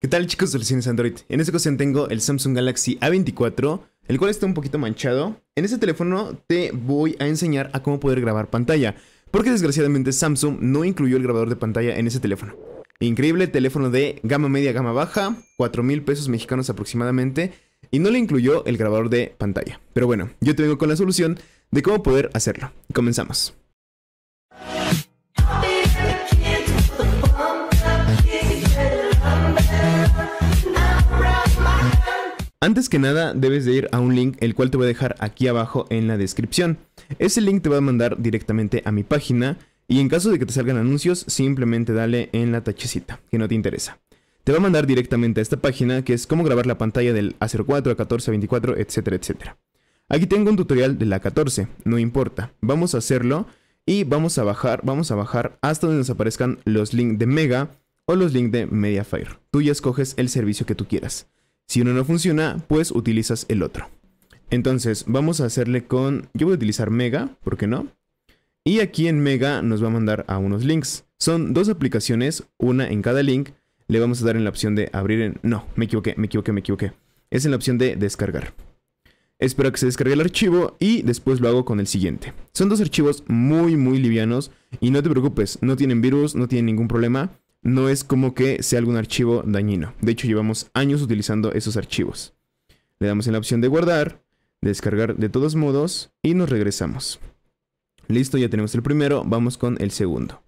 ¿Qué tal chicos de Cines Android? En esta ocasión tengo el Samsung Galaxy A24, el cual está un poquito manchado. En este teléfono te voy a enseñar a cómo poder grabar pantalla, porque desgraciadamente Samsung no incluyó el grabador de pantalla en ese teléfono. Increíble teléfono de gama media, gama baja, 4 mil pesos mexicanos aproximadamente, y no le incluyó el grabador de pantalla. Pero bueno, yo te vengo con la solución de cómo poder hacerlo. Comenzamos. Antes que nada, debes de ir a un link, el cual te voy a dejar aquí abajo en la descripción. Ese link te va a mandar directamente a mi página y en caso de que te salgan anuncios, simplemente dale en la tachecita, que no te interesa. Te va a mandar directamente a esta página, que es cómo grabar la pantalla del A04, A14, A24, etcétera, etcétera. Aquí tengo un tutorial de la 14, no importa. Vamos a hacerlo y vamos a bajar, vamos a bajar hasta donde nos aparezcan los links de Mega o los links de Mediafire. Tú ya escoges el servicio que tú quieras. Si uno no funciona, pues utilizas el otro. Entonces, vamos a hacerle con... Yo voy a utilizar Mega, ¿por qué no? Y aquí en Mega nos va a mandar a unos links. Son dos aplicaciones, una en cada link. Le vamos a dar en la opción de abrir en... No, me equivoqué, me equivoqué, me equivoqué. Es en la opción de descargar. Espero que se descargue el archivo y después lo hago con el siguiente. Son dos archivos muy, muy livianos y no te preocupes, no tienen virus, no tienen ningún problema no es como que sea algún archivo dañino. De hecho, llevamos años utilizando esos archivos. Le damos en la opción de guardar, descargar de todos modos y nos regresamos. Listo, ya tenemos el primero, vamos con el segundo.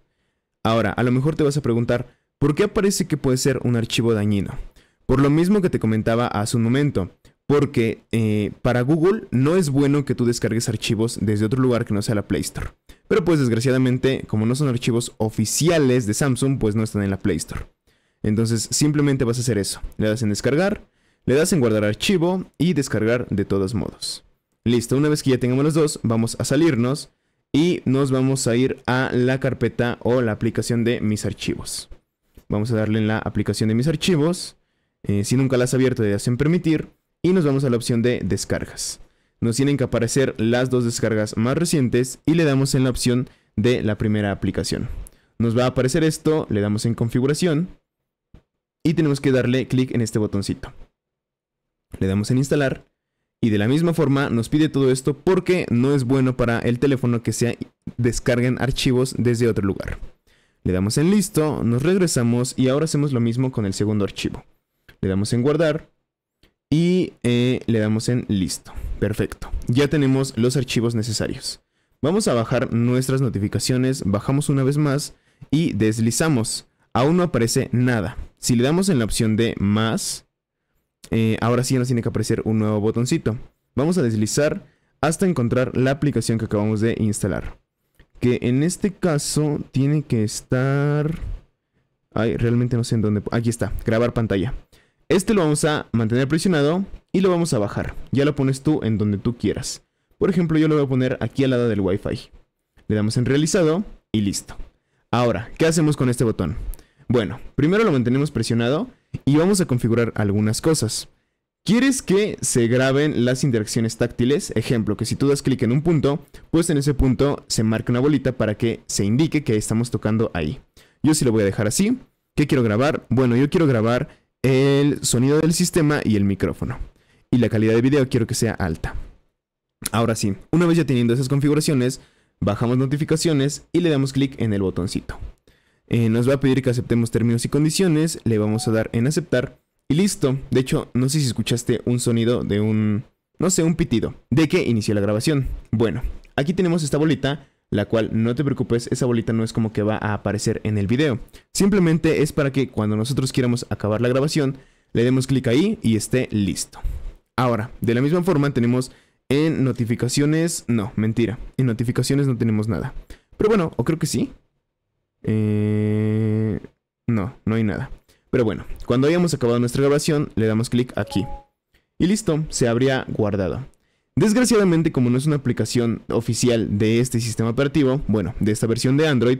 Ahora, a lo mejor te vas a preguntar, ¿por qué aparece que puede ser un archivo dañino? Por lo mismo que te comentaba hace un momento, porque eh, para Google no es bueno que tú descargues archivos desde otro lugar que no sea la Play Store. Pero pues desgraciadamente, como no son archivos oficiales de Samsung, pues no están en la Play Store. Entonces simplemente vas a hacer eso. Le das en descargar, le das en guardar archivo y descargar de todos modos. Listo, una vez que ya tengamos los dos, vamos a salirnos y nos vamos a ir a la carpeta o la aplicación de mis archivos. Vamos a darle en la aplicación de mis archivos. Eh, si nunca la has abierto, le das en permitir y nos vamos a la opción de descargas nos tienen que aparecer las dos descargas más recientes y le damos en la opción de la primera aplicación. Nos va a aparecer esto, le damos en configuración y tenemos que darle clic en este botoncito. Le damos en instalar y de la misma forma nos pide todo esto porque no es bueno para el teléfono que se descarguen archivos desde otro lugar. Le damos en listo, nos regresamos y ahora hacemos lo mismo con el segundo archivo. Le damos en guardar y eh, le damos en listo. Perfecto. Ya tenemos los archivos necesarios. Vamos a bajar nuestras notificaciones, bajamos una vez más y deslizamos. Aún no aparece nada. Si le damos en la opción de más, eh, ahora sí nos tiene que aparecer un nuevo botoncito. Vamos a deslizar hasta encontrar la aplicación que acabamos de instalar. Que en este caso tiene que estar... Ay, realmente no sé en dónde... Aquí está, grabar pantalla. Este lo vamos a mantener presionado y lo vamos a bajar. Ya lo pones tú en donde tú quieras. Por ejemplo, yo lo voy a poner aquí al lado del Wi-Fi. Le damos en realizado y listo. Ahora, ¿qué hacemos con este botón? Bueno, primero lo mantenemos presionado y vamos a configurar algunas cosas. ¿Quieres que se graben las interacciones táctiles? Ejemplo, que si tú das clic en un punto, pues en ese punto se marca una bolita para que se indique que estamos tocando ahí. Yo sí lo voy a dejar así. ¿Qué quiero grabar? Bueno, yo quiero grabar el sonido del sistema y el micrófono. Y la calidad de video quiero que sea alta. Ahora sí, una vez ya teniendo esas configuraciones, bajamos notificaciones y le damos clic en el botoncito. Eh, nos va a pedir que aceptemos términos y condiciones, le vamos a dar en aceptar y listo. De hecho, no sé si escuchaste un sonido de un, no sé, un pitido, de que inició la grabación. Bueno, aquí tenemos esta bolita la cual no te preocupes, esa bolita no es como que va a aparecer en el video. Simplemente es para que cuando nosotros quieramos acabar la grabación, le demos clic ahí y esté listo. Ahora, de la misma forma tenemos en notificaciones, no, mentira, en notificaciones no tenemos nada. Pero bueno, o creo que sí. Eh, no, no hay nada. Pero bueno, cuando hayamos acabado nuestra grabación, le damos clic aquí. Y listo, se habría guardado. Desgraciadamente, como no es una aplicación oficial de este sistema operativo, bueno, de esta versión de Android,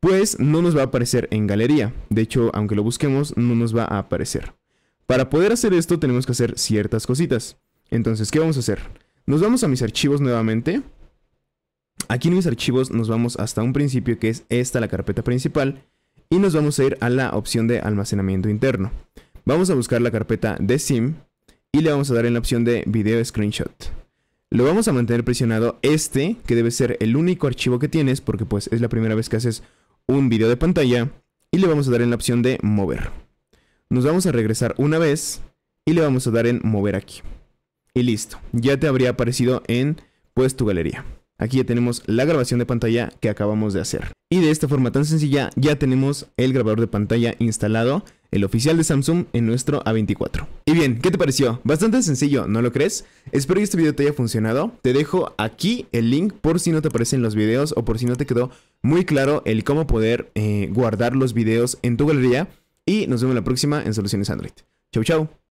pues no nos va a aparecer en galería. De hecho, aunque lo busquemos, no nos va a aparecer. Para poder hacer esto tenemos que hacer ciertas cositas. Entonces, ¿qué vamos a hacer? Nos vamos a mis archivos nuevamente. Aquí en mis archivos nos vamos hasta un principio que es esta la carpeta principal y nos vamos a ir a la opción de almacenamiento interno. Vamos a buscar la carpeta de SIM y le vamos a dar en la opción de video screenshot. Lo vamos a mantener presionado este, que debe ser el único archivo que tienes, porque pues es la primera vez que haces un video de pantalla. Y le vamos a dar en la opción de mover. Nos vamos a regresar una vez y le vamos a dar en mover aquí. Y listo, ya te habría aparecido en pues tu galería. Aquí ya tenemos la grabación de pantalla que acabamos de hacer. Y de esta forma tan sencilla ya tenemos el grabador de pantalla instalado, el oficial de Samsung en nuestro A24. Y bien, ¿qué te pareció? Bastante sencillo, ¿no lo crees? Espero que este video te haya funcionado. Te dejo aquí el link por si no te aparecen los videos o por si no te quedó muy claro el cómo poder eh, guardar los videos en tu galería. Y nos vemos la próxima en Soluciones Android. Chau, chau.